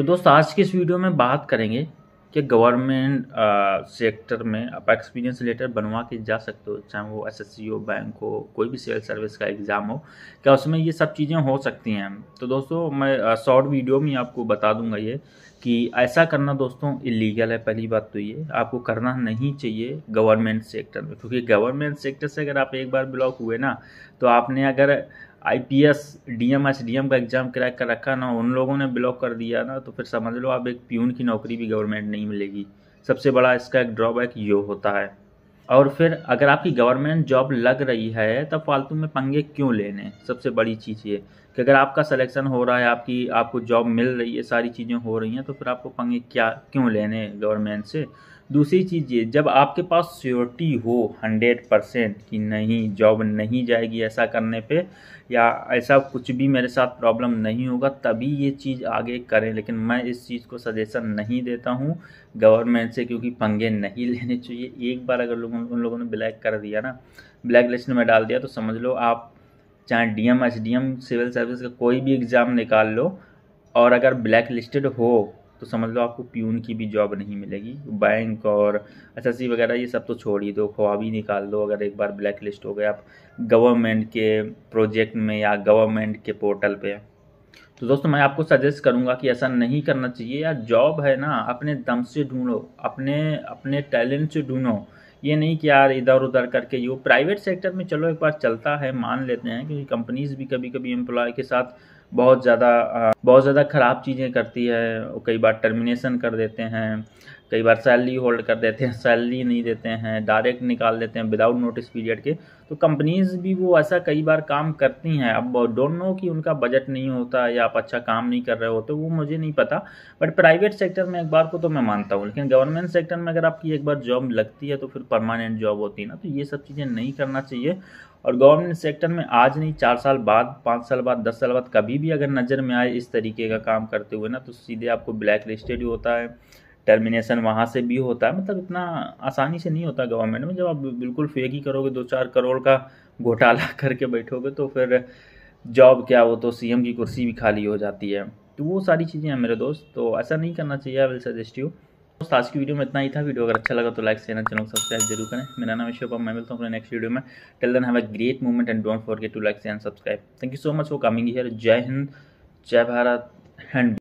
तो दोस्तों आज की इस वीडियो में बात करेंगे कि गवर्नमेंट सेक्टर में आप एक्सपीरियंस लेटर बनवा के जा सकते हो चाहे वो एसएससी हो बैंक हो कोई भी सिविल सर्विस का एग्ज़ाम हो क्या उसमें ये सब चीज़ें हो सकती हैं तो दोस्तों मैं शॉर्ट वीडियो में आपको बता दूंगा ये कि ऐसा करना दोस्तों इलीगल है पहली बात तो ये आपको करना नहीं चाहिए गवर्नमेंट सेक्टर में क्योंकि गवर्नमेंट सेक्टर से अगर आप एक बार ब्लॉक हुए ना तो आपने अगर आईपीएस डीएमएस डीएम का एग्ज़ाम क्रैक कर रखा ना उन लोगों ने ब्लॉक कर दिया ना तो फिर समझ लो आप एक प्यून की नौकरी भी गवर्नमेंट नहीं मिलेगी सबसे बड़ा इसका एक ड्रॉबैक ये होता है और फिर अगर आपकी गवर्नमेंट जॉब लग रही है तब तो फालतू में पंगे क्यों लेने सबसे बड़ी चीज़ ये कि अगर आपका सिलेक्शन हो रहा है आपकी आपको जॉब मिल रही है सारी चीज़ें हो रही हैं तो फिर आपको पंगे क्या क्यों लेने गवर्नमेंट से दूसरी चीज़ ये जब आपके पास श्योरिटी हो हंड्रेड परसेंट कि नहीं जॉब नहीं जाएगी ऐसा करने पे या ऐसा कुछ भी मेरे साथ प्रॉब्लम नहीं होगा तभी ये चीज़ आगे करें लेकिन मैं इस चीज़ को सजेशन नहीं देता हूँ गवर्नमेंट से क्योंकि पंगे नहीं लेने चाहिए एक बार अगर लोगों उन लोगों ने ब्लैक कर दिया ना ब्लैक लिस्ट में डाल दिया तो समझ लो आप चाहे D M D M civil service का कोई भी एग्ज़ाम निकाल लो और अगर ब्लैक लिस्टेड हो तो समझ लो आपको प्यून की भी जॉब नहीं मिलेगी बैंक और एस वगैरह ये सब तो छोड़ ही दो ख्वाबी निकाल दो अगर एक बार ब्लैक लिस्ट हो गए आप गवर्नमेंट के प्रोजेक्ट में या गवर्नमेंट के पोर्टल पे तो दोस्तों मैं आपको सजेस्ट करूंगा कि ऐसा नहीं करना चाहिए यार जॉब है ना अपने दम से ढूंढो अपने अपने टैलेंट से ढूंढो ये नहीं कि यार इधर उधर करके यू प्राइवेट सेक्टर में चलो एक बार चलता है मान लेते हैं क्योंकि कंपनीज भी कभी कभी एम्प्लॉय के साथ बहुत ज़्यादा बहुत ज़्यादा ख़राब चीज़ें करती है कई बार टर्मिनेशन कर देते हैं कई बार सैलरी होल्ड कर देते हैं सैलरी नहीं देते हैं डायरेक्ट निकाल देते हैं विदाउट नोटिस पीरियड के तो कंपनीज भी वो ऐसा कई बार काम करती हैं अब डोंट नो कि उनका बजट नहीं होता या आप अच्छा काम नहीं कर रहे होते तो वो मुझे नहीं पता बट प्राइवेट सेक्टर में एक बार को तो मैं मानता हूँ लेकिन गवर्नमेंट सेक्टर में अगर आपकी एक बार जॉब लगती है तो फिर परमानेंट जॉब होती है ना तो ये सब चीज़ें नहीं करना चाहिए और गवर्नमेंट सेक्टर में आज नहीं चार साल बाद पाँच साल बाद दस साल बाद कभी भी अगर नज़र में आए इस तरीके का काम करते हुए ना तो सीधे आपको ब्लैक लिस्टेड भी होता है टर्मिनेशन वहाँ से भी होता है मतलब इतना आसानी से नहीं होता गवर्नमेंट में जब आप बिल्कुल फेक ही करोगे दो चार करोड़ का घोटाला करके बैठोगे तो फिर जॉब क्या हो तो सी की कुर्सी भी खाली हो जाती है तो वो सारी चीज़ें हैं मेरे दोस्त तो ऐसा नहीं करना चाहिए आई विल सजेस्ट यू दोस्तों आज की वीडियो में इतना ही था वीडियो अगर अच्छा लगा तो लाइक चैनल चैनल सब्सक्राइब जरूर करें मेरा नाम विश्व मैं मिलता हूँ अपने नेक्स्ट वीडियो में till then have a great movement and don't forget to like and subscribe thank you so much for coming here जय हिंद जय भारत एंड